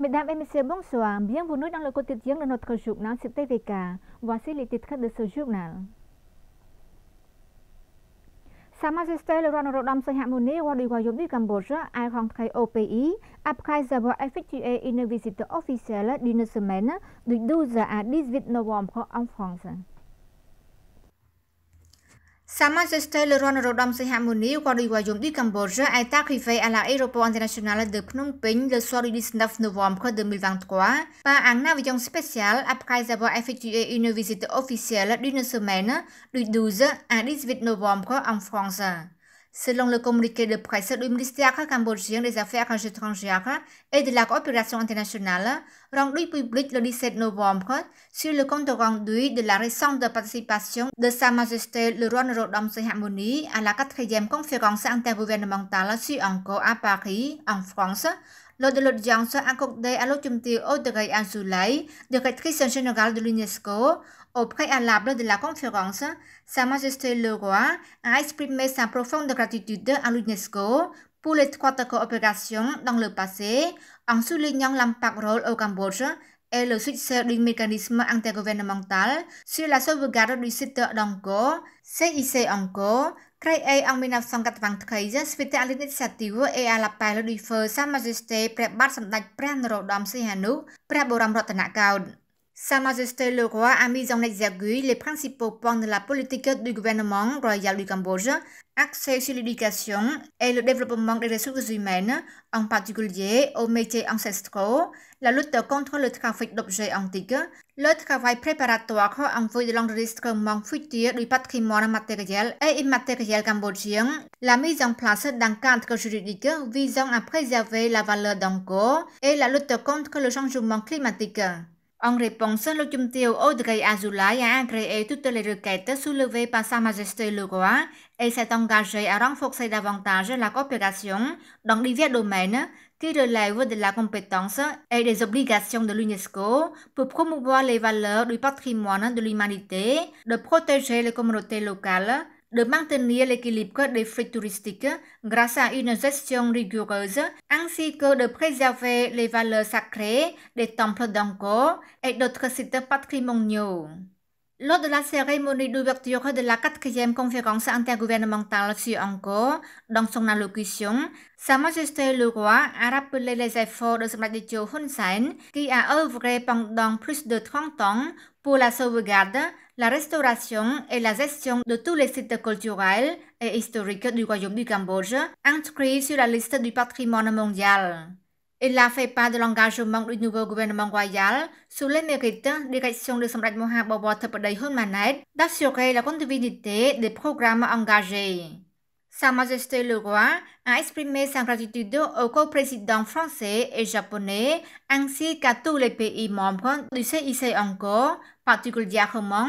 Mesdames et messieurs, bonsoir. Bienvenue dans le quotidien de notre journal sur TVK. Voici les titres de ce journal. សមាជិករដ្ឋនរោត្តមសីហមុនីវ៉ាឌីវ៉ាយុបឌីកម្ពុជាអាយហងថៃ OPE អាប់ខៃសាវ៉ា FTA University Officielle d'une semaine du 12 à 18 novembre en France Samajeste Leron Rodom Sehamuni, Koriwa Yumdi Cambodia, Aita Kive à la Aéroport International de Phnom Penh le soir du 19 novembre 2023 par un avion spécial après avoir effectué une visite officielle d'une semaine du 12 à 18 novembre en France. Selon le communiqué de presse du ministère cambodgien des Affaires étrangères et de la coopération internationale, rendu public le 17 novembre, sur le compte rendu de la récente participation de Sa Majesté le roi Norodom Sihamoni à la quatrième conférence intergouvernementale sur encore à Paris, en France, lors de l'audience accordée à l'autorité Audrey Azoulay, directrice générale de l'UNESCO, au préalable de la conférence, Sa Majesté le Roi a exprimé sa profonde gratitude à l'UNESCO pour l'étroite coopération dans le passé en soulignant l'impact rôle au Cambodge et le succès du mécanisme intergouvernemental sur la sauvegarde du site d'Angkor, CIC Angkor, Cray A ông Minh Phong កាត់វាំងថ្មីជាស្វិតអលីនីសាទីវអេអាឡាប៉ែលឌីហ្វើសាម៉ាជីស្ទេព្រះបាទសម្ដេចព្រះនរោត្តមសីហនុព្រះបរមរតនកោដ្ឋ Sa Majesté le Roi a mis en exergue les principaux points de la politique du gouvernement royal du Cambodge, accès sur l'éducation et le développement des ressources humaines, en particulier aux métiers ancestraux, la lutte contre le trafic d'objets antiques, le travail préparatoire en vue de l'enregistrement futur du patrimoine matériel et immatériel cambodgien, la mise en place d'un cadre juridique visant à préserver la valeur d'un et la lutte contre le changement climatique. En réponse, le comté Audrey Azoulay a agréé toutes les requêtes soulevées par Sa Majesté le Roi et s'est engagé à renforcer davantage la coopération dans divers domaines qui relèvent de la compétence et des obligations de l'UNESCO pour promouvoir les valeurs du patrimoine de l'humanité, de protéger les communautés locales de maintenir l'équilibre des fruits touristiques grâce à une gestion rigoureuse, ainsi que de préserver les valeurs sacrées des temples d'Angkor et d'autres sites patrimoniaux. Lors de la cérémonie d'ouverture de la quatrième conférence intergouvernementale sur Angkor, dans son allocution, Sa Majesté le Roi a rappelé les efforts de Smaditio Hun Sen, qui a œuvré pendant plus de 30 ans pour la sauvegarde, la restauration et la gestion de tous les sites culturels et historiques du Royaume du Cambodge, inscrits sur la liste du patrimoine mondial. Il oh, e a fait part de l'engagement du nouveau gouvernement royal sous les mérites direction de Samrat Mohabobor Thapadei Hun d'assurer la continuité des programmes engagés. Sa Majesté le Roi a exprimé sa gratitude au co président français et japonais ainsi qu'à tous les pays membres du CIC encore, particulièrement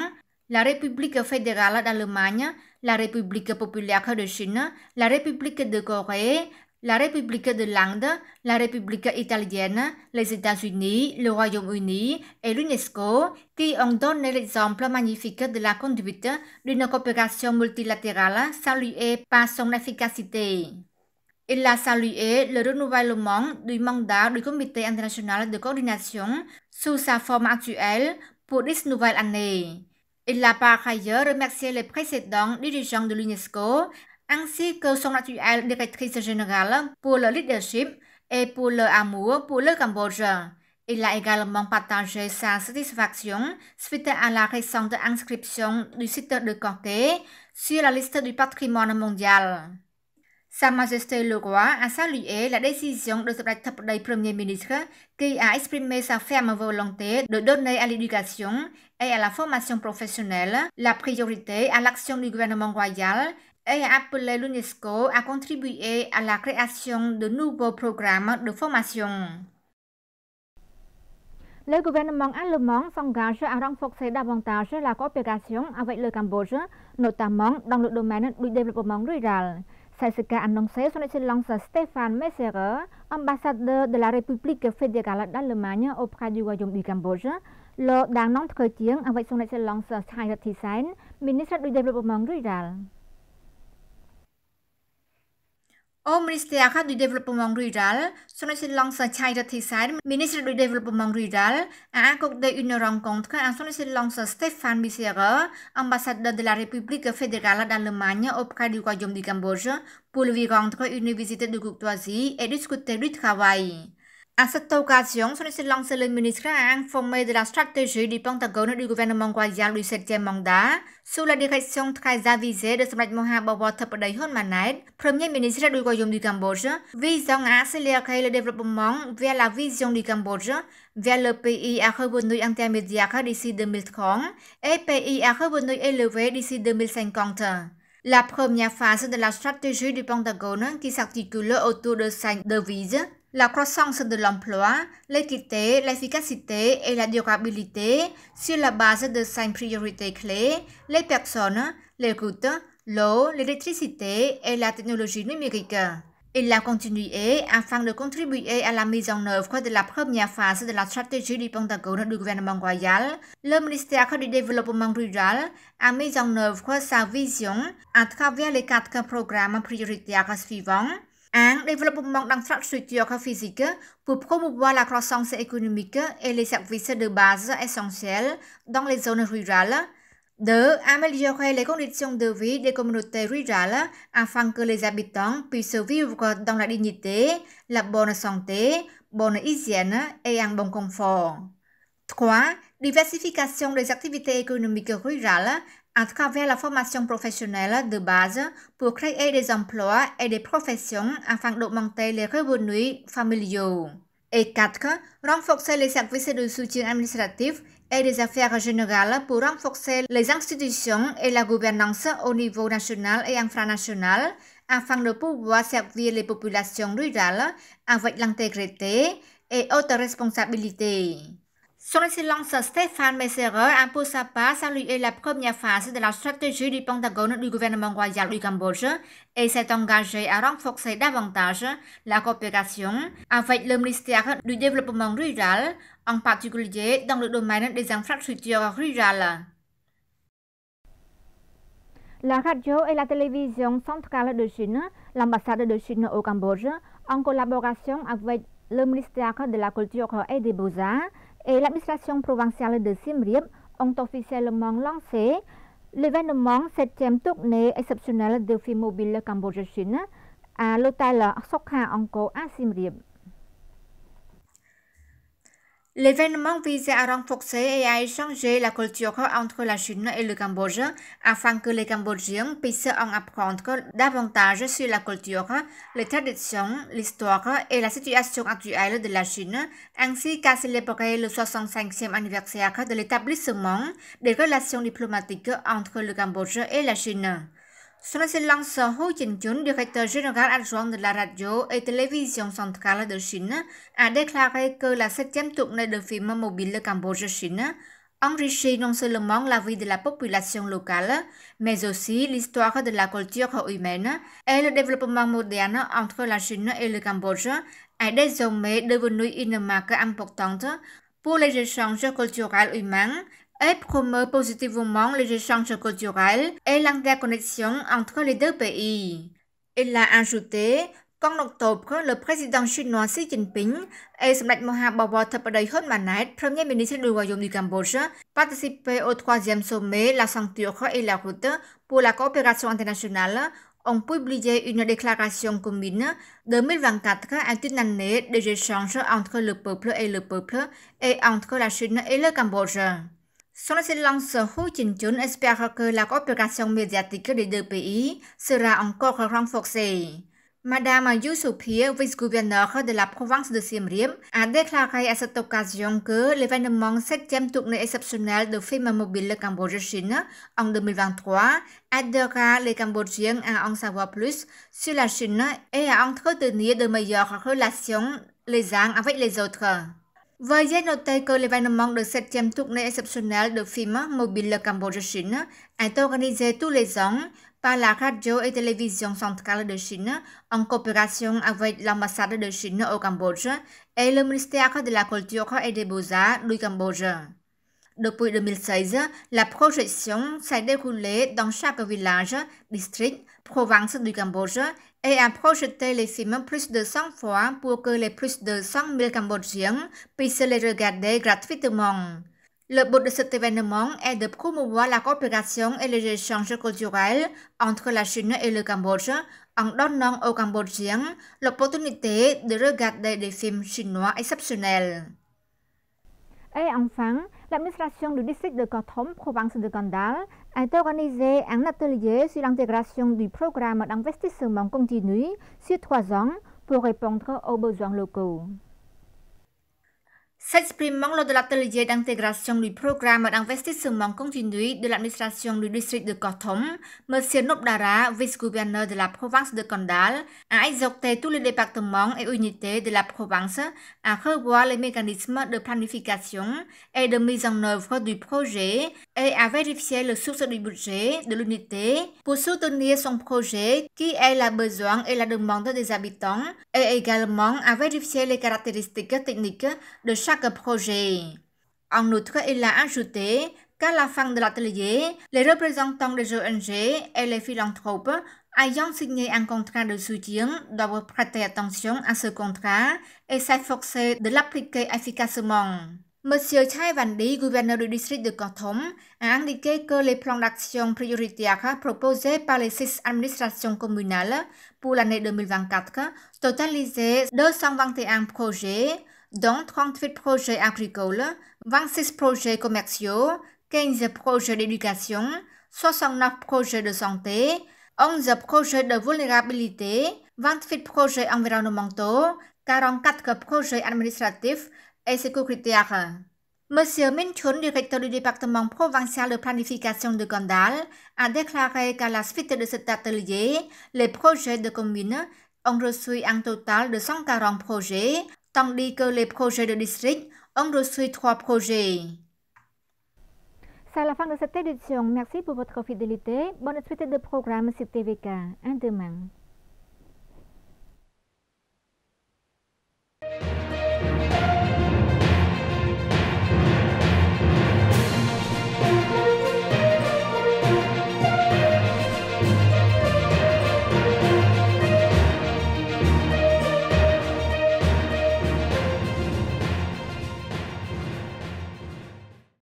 la République fédérale d'Allemagne, la République populaire de Chine, la République de Corée, la République de l'Inde, la République italienne, les États-Unis, le Royaume-Uni et l'UNESCO, qui ont donné l'exemple magnifique de la conduite d'une coopération multilatérale saluée par son efficacité. Il a salué le renouvellement du mandat du Comité international de coordination sous sa forme actuelle pour dix nouvelles années. Il a par ailleurs remercié les précédents dirigeants de l'UNESCO ainsi que son actuelle directrice générale pour le leadership et pour l'amour pour le Cambodge. Il a également partagé sa satisfaction suite à la récente inscription du site de Corté sur la liste du patrimoine mondial. Sa Majesté le Roi a salué la décision de des Premier ministre qui a exprimé sa ferme volonté de donner à l'éducation et à la formation professionnelle la priorité à l'action du gouvernement royal et appelé l'UNESCO à contribuer à la création de nouveaux programmes de formation. Le gouvernement allemand s'engage à renforcer davantage la coopération avec le Cambodge, notamment dans le domaine du développement rural. C'est ce qu'a annoncé son Excellence Stéphane Messerer, ambassadeur de la République fédérale d'Allemagne auprès du Royaume du Cambodge, lors d'un entretien avec son Excellence Thierry Thyssen, ministre du Développement rural. Au ministère du développement rural, son excellence ministre du développement rural, a accordé une rencontre à son excellence Stéphane ambassadeur de la République fédérale d'Allemagne auprès du Royaume du Cambodge, pour lui rendre une visite de courtoisie et discuter du travail. Acertó ocasión son ese lance le ministra en forme de la strategie du Pentagone du gouvernement royal du 7e mandat sous la direction très avisée de សម្ដេចមហាបវរធិបតីហ៊ុនម៉ាណែត Premier ministre du royaume du Cambodge visant à accélérer le développement vers la vision du Cambodge vers le pays à revenu intermédiaire d'ici 2030 et pays à revenu élevé d'ici 2050. La première phase de la stratégie du Pentagone qui s'articule autour de cinq devises La croissance de l'emploi, l'équité, l'efficacité et la durabilité sur la base de cinq priorités clés, les personnes, les routes, l'eau, l'électricité et la technologie numérique. Il a continué afin de contribuer à la mise en œuvre de la première phase de la stratégie du Pentagone du gouvernement royal. Le ministère du Développement rural a mis en œuvre sa vision à travers les quatre programmes prioritaires suivants 1. développement d'infrastructures physiques physique pour promouvoir la croissance économique et les services de base essentiels dans les zones rurales. 2. Améliorer les conditions de vie des communautés rurales afin que les habitants puissent vivre dans la dignité, la bonne santé, bonne hygiène et eh, un bon confort. 3. Diversification des activités économiques rurales à travers la formation professionnelle de base pour créer des emplois et des professions afin d'augmenter les revenus familiaux. Et 4. Renforcer les services de soutien administratif et des affaires générales pour renforcer les institutions et la gouvernance au niveau national et infranational afin de pouvoir servir les populations rurales avec l'intégrité et haute responsabilité. Son Excellence Stéphane Messerer sa part salué la première phase de la stratégie du Pentagone du gouvernement royal du Cambodge et s'est engagé à renforcer davantage la coopération avec le ministère du Développement rural, en particulier dans le domaine des infrastructures rurales. La radio et la télévision centrale de Chine, l'ambassade de Chine au Cambodge, en collaboration avec le ministère de la Culture et des Beaux-Arts, et l'administration provinciale de Siem Reap ont officiellement lancé l'événement 7e tournée exceptionnelle de films mobiles Cambodge-Chine à l'hôtel Sokha Angkor à Siem Reap. L'événement visait à renforcer et à échanger la culture entre la Chine et le Cambodge afin que les Cambodgiens puissent en apprendre davantage sur la culture, les traditions, l'histoire et la situation actuelle de la Chine, ainsi qu'à célébrer le 65e anniversaire de l'établissement des relations diplomatiques entre le Cambodge et la Chine. Hu jin chinchun directeur général adjoint de la radio et télévision centrale de Chine a déclaré que la septième tournée de films mobile Cambodge-Chine enrichit non seulement la vie de la population locale, mais aussi l'histoire de la culture humaine et le développement moderne entre la Chine et le Cambodge est désormais devenu une marque importante pour les échanges culturels humains et promeut positivement les échanges culturels et l'interconnexion entre les deux pays. Il a ajouté qu'en octobre, le président chinois Xi Jinping et Samdech premier ministre du Royaume du Cambodge, participaient au troisième sommet La ceinture et la route pour la coopération internationale ont publié une déclaration commune 2024 est une année des échanges entre le peuple et le peuple et entre la Chine et le Cambodge. Son excellence Hu lance espère que la la médiatique de deux pays sera encore renforcée. Madame Pierre, vice-gouverneur de la province de Siem a déclaré à cette occasion que l'événement 7e tournée exceptionnelle de films mobiles Cambodge-Chine en 2023 aidera les Cambodgiens à en savoir plus sur la Chine et à entretenir de meilleures relations les uns avec les autres. Veuillez noter que l'événement de mong được tournée chăm de nơi exceptional Mobile cambodge ai est organisé tous les ans par la radio et télévision centrale de Chine en coopération avec l'ambassade de Chine au Cambodge et le ministère de la Culture et des Beaux-Arts du Cambodge. Depuis 2016, la projection s'est déroulée dans chaque village, district, province du Cambodge et a projeté les films plus de 100 fois pour que les plus de 100 000 Cambodgiens puissent les regarder gratuitement. Le but de cet événement est de promouvoir la coopération et les échanges culturels entre la Chine et le Cambodge en donnant aux Cambodgiens l'opportunité de regarder des films chinois exceptionnels. Et enfin, l'administration du district de Kothom, province de Kandal, a organisé un atelier sur l'intégration du programme d'investissement continu sur trois ans pour répondre aux besoins locaux. S'exprimant lors de l'atelier d'intégration du programme d'investissement continu de l'administration du district de Cotton, M. Nobdara, vice-gouverneur de la province de Condal, a exhorté tous les départements et unités de la province à revoir les mécanismes de planification et de mise en œuvre du projet et à vérifier le source du budget de l'unité pour soutenir son projet qui est la besoin et la demande des habitants et également à vérifier les caractéristiques techniques de chaque chaque projet. En outre, il a ajouté qu'à la fin de l'atelier, les représentants des ONG et les philanthropes ayant signé un contrat de soutien doivent prêter attention à ce contrat et s'efforcer de l'appliquer efficacement. Monsieur Chai Vandi, gouverneur du district de Korthom, a indiqué que les plans d'action prioritaires proposés par les six administrations communales pour l'année 2024 totalisaient 221 projets dont 38 projets agricoles, 26 projets commerciaux, 15 projets d'éducation, 69 projets de santé, 11 projets de vulnérabilité, 28 projets environnementaux, 44 projets administratifs et sécuritaires. Monsieur Minchun, directeur du département provincial de planification de Gondal, a déclaré qu'à la suite de cet atelier, les projets de communes ont reçu un total de 140 projets, tăng đi cơ projets de district, ông de trois projets. C'est la fin de cette édition. Merci pour votre fidélité. Bonne suite de programme sur TVK. À demain.